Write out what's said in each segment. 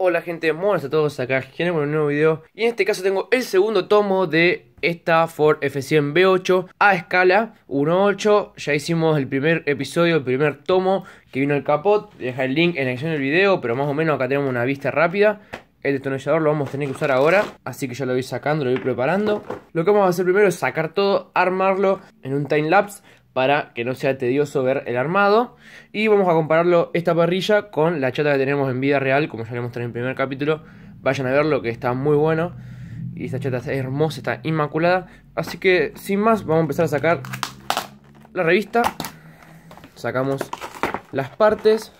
Hola gente, buenas a todos, acá Gene con un nuevo video Y en este caso tengo el segundo tomo de esta Ford F100 B8 a escala 1.8 Ya hicimos el primer episodio, el primer tomo que vino el capot Deja el link en la descripción del video, pero más o menos acá tenemos una vista rápida el destornillador lo vamos a tener que usar ahora, así que ya lo voy sacando, lo voy preparando. Lo que vamos a hacer primero es sacar todo, armarlo en un time lapse para que no sea tedioso ver el armado. Y vamos a compararlo esta parrilla con la chata que tenemos en vida real, como ya le mostré en el primer capítulo. Vayan a verlo que está muy bueno. Y esta chata es hermosa, está inmaculada. Así que sin más, vamos a empezar a sacar la revista. Sacamos las partes.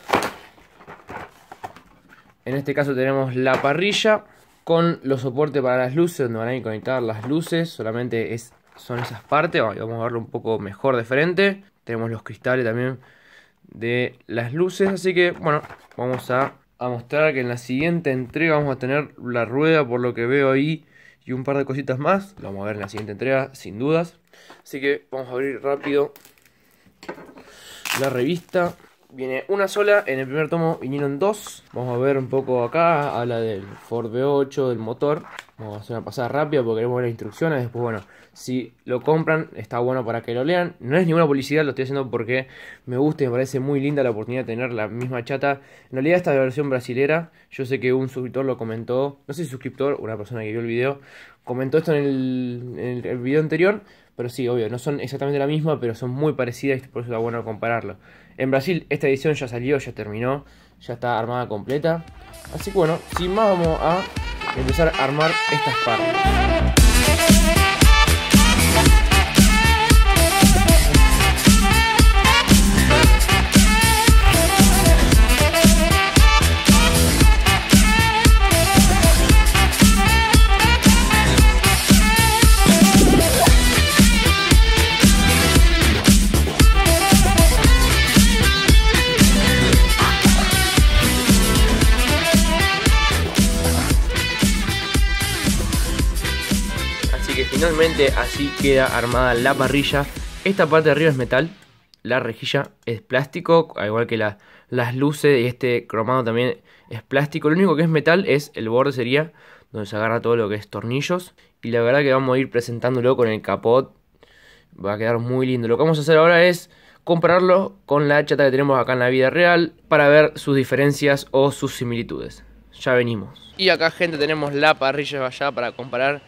En este caso tenemos la parrilla con los soportes para las luces, donde van a ir conectar las luces. Solamente es son esas partes. Vamos a verlo un poco mejor de frente. Tenemos los cristales también de las luces. Así que, bueno, vamos a, mostrar que en la siguiente entrega vamos a tener la rueda por lo que veo ahí. Y un par de cositas más. Lo vamos a ver en la siguiente entrega, sin dudas. Así que vamos a abrir rápido la revista. Viene una sola, en el primer tomo vinieron dos. Vamos a ver un poco acá, habla del Ford V8, del motor. Vamos a hacer una pasada rápida porque queremos ver las instrucciones. Después, bueno, si lo compran, está bueno para que lo lean. No es ninguna publicidad, lo estoy haciendo porque me gusta y me parece muy linda la oportunidad de tener la misma chata. En realidad, esta es la versión brasilera, yo sé que un suscriptor lo comentó, no sé si suscriptor, una persona que vio el video, comentó esto en en el video anterior. Pero sí, obvio, no son exactamente la misma, pero son muy parecidas y por eso está bueno compararlo. En Brasil esta edición ya salió, ya terminó, ya está armada completa. Así que bueno, sin más vamos a empezar a armar estas partes. finalmente así queda armada la parrilla. Esta parte de arriba es metal, la rejilla es plástico, al igual que las luces y este cromado también es plástico. Lo único que es metal es el borde sería donde se agarra todo lo que es tornillos. Y la verdad que vamos a ir presentándolo con el capot. Va a quedar muy lindo. Lo que vamos a hacer ahora es compararlo con la chata que tenemos acá en la vida real para ver sus diferencias o sus similitudes. Ya venimos. Y acá gente tenemos la parrilla allá para comparar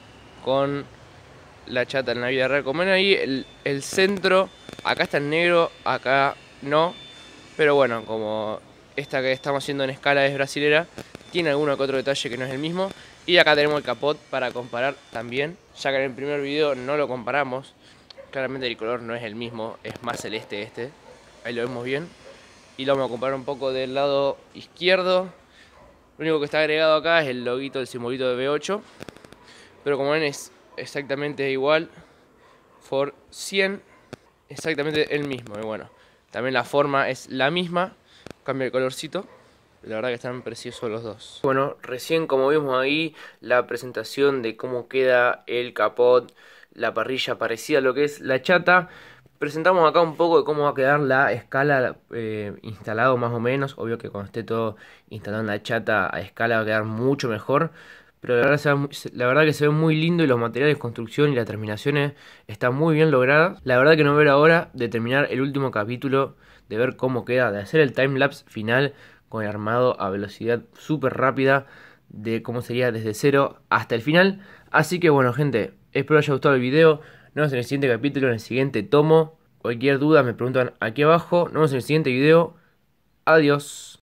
con la chata en la vida real. Como ven ahí, el, centro, acá está en negro, acá no. Pero bueno, como esta que estamos haciendo en escala es brasilera, tiene alguno que otro detalle que no es el mismo. Y acá tenemos el capot para comparar también, ya que en el primer video no lo comparamos. Claramente el color no es el mismo, es más celeste este. Ahí lo vemos bien. Y lo vamos a comparar un poco del lado izquierdo. Lo único que está agregado acá es el loguito, el simbolito de B8. Pero como ven es exactamente igual. por 100, exactamente el mismo. Y bueno, también la forma es la misma. Cambia el colorcito. La verdad que están preciosos los dos. Bueno, recién como vimos ahí la presentación de cómo queda el capot, la parrilla parecida a lo que es la chata. Presentamos acá un poco de cómo va a quedar la escala eh, instalado más o menos. Obvio que con esté todo instalado en la chata a escala va a quedar mucho mejor pero la verdad, la verdad que se ve muy lindo y los materiales de construcción y las terminaciones están muy bien logradas. La verdad que no veo la hora de terminar el último capítulo, de ver cómo queda, de hacer el timelapse final con el armado a velocidad súper rápida de cómo sería desde cero hasta el final. Así que bueno gente, espero haya gustado el video. Nos vemos en el siguiente capítulo, en el siguiente tomo. Cualquier duda me preguntan aquí abajo. Nos vemos en el siguiente video. Adiós.